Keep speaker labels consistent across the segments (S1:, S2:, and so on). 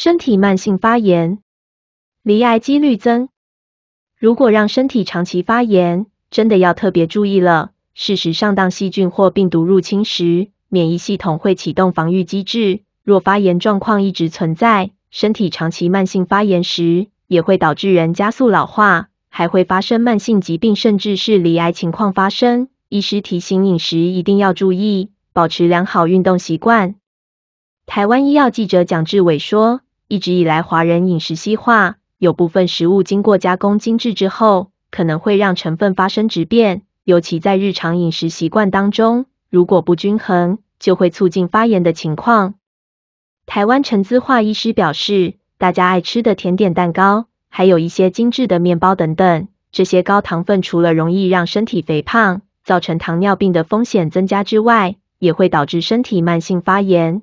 S1: 身体慢性发炎，离癌几率增。如果让身体长期发炎，真的要特别注意了。事实上，当细菌或病毒入侵时，免疫系统会启动防御机制。若发炎状况一直存在，身体长期慢性发炎时，也会导致人加速老化，还会发生慢性疾病，甚至是离癌情况发生。医师提醒，饮食一定要注意，保持良好运动习惯。台湾医药记者蒋志伟说。一直以来，华人饮食西化，有部分食物经过加工精制之后，可能会让成分发生质变，尤其在日常饮食习惯当中，如果不均衡，就会促进发炎的情况。台湾陈资化医师表示，大家爱吃的甜点蛋糕，还有一些精致的面包等等，这些高糖分除了容易让身体肥胖，造成糖尿病的风险增加之外，也会导致身体慢性发炎。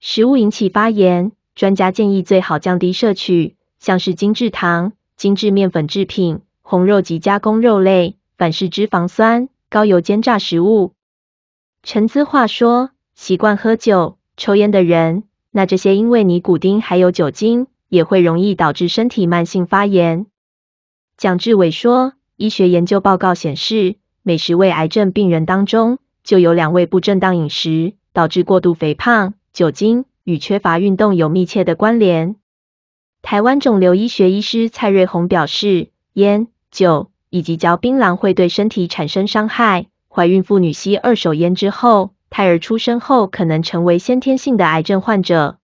S1: 食物引起发炎。专家建议最好降低摄取像是精制糖、精制面粉制品、红肉及加工肉类、反式脂肪酸、高油煎炸食物。陈姿桦说，习惯喝酒、抽烟的人，那这些因为尼古丁还有酒精，也会容易导致身体慢性发炎。蒋志伟说，医学研究报告显示，每十位癌症病人当中，就有两位不正当饮食导致过度肥胖、酒精。与缺乏运动有密切的关联。台湾肿瘤医学医师蔡瑞红表示，烟、酒以及嚼槟榔会对身体产生伤害。怀孕妇女吸二手烟之后，胎儿出生后可能成为先天性的癌症患者。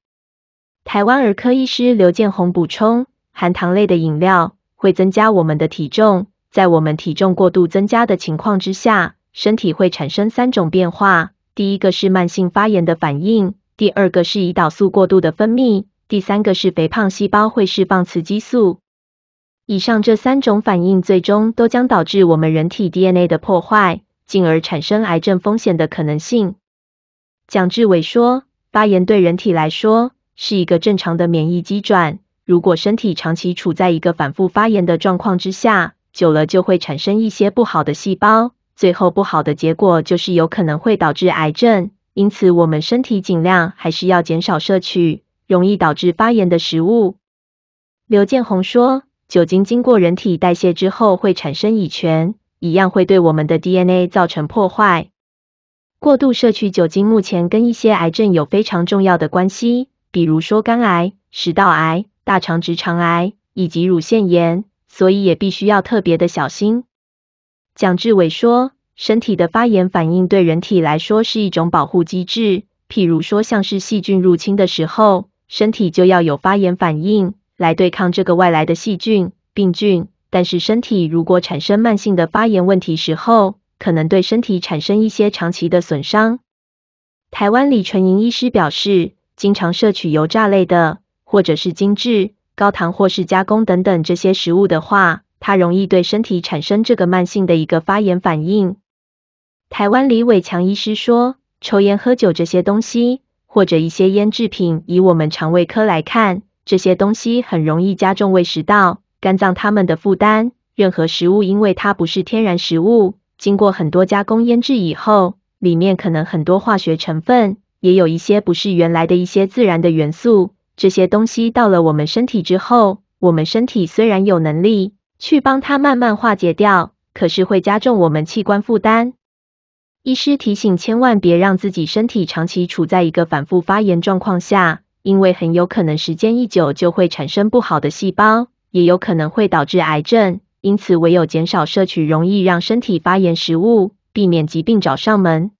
S1: 台湾儿科医师刘建宏补充，含糖类的饮料会增加我们的体重，在我们体重过度增加的情况之下，身体会产生三种变化。第一个是慢性发炎的反应。第二个是胰岛素过度的分泌，第三个是肥胖细胞会释放雌激素。以上这三种反应最终都将导致我们人体 DNA 的破坏，进而产生癌症风险的可能性。蒋志伟说，发炎对人体来说是一个正常的免疫机转，如果身体长期处在一个反复发炎的状况之下，久了就会产生一些不好的细胞，最后不好的结果就是有可能会导致癌症。因此，我们身体尽量还是要减少摄取容易导致发炎的食物。刘建宏说，酒精经过人体代谢之后会产生乙醛，一样会对我们的 DNA 造成破坏。过度摄取酒精，目前跟一些癌症有非常重要的关系，比如说肝癌、食道癌、大肠直肠癌以及乳腺炎，所以也必须要特别的小心。蒋志伟说。身体的发炎反应对人体来说是一种保护机制，譬如说像是细菌入侵的时候，身体就要有发炎反应来对抗这个外来的细菌、病菌。但是身体如果产生慢性的发炎问题时候，可能对身体产生一些长期的损伤。台湾李纯银医师表示，经常摄取油炸类的，或者是精致、高糖或是加工等等这些食物的话，它容易对身体产生这个慢性的一个发炎反应。台湾李伟强医师说：“抽烟、喝酒这些东西，或者一些腌制品，以我们肠胃科来看，这些东西很容易加重胃、食道、肝脏它们的负担。任何食物，因为它不是天然食物，经过很多加工、腌制以后，里面可能很多化学成分，也有一些不是原来的一些自然的元素。这些东西到了我们身体之后，我们身体虽然有能力去帮它慢慢化解掉，可是会加重我们器官负担。”医师提醒，千万别让自己身体长期处在一个反复发炎状况下，因为很有可能时间一久就会产生不好的细胞，也有可能会导致癌症。因此，唯有减少摄取容易让身体发炎食物，避免疾病找上门。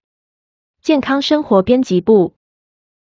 S1: 健康生活编辑部。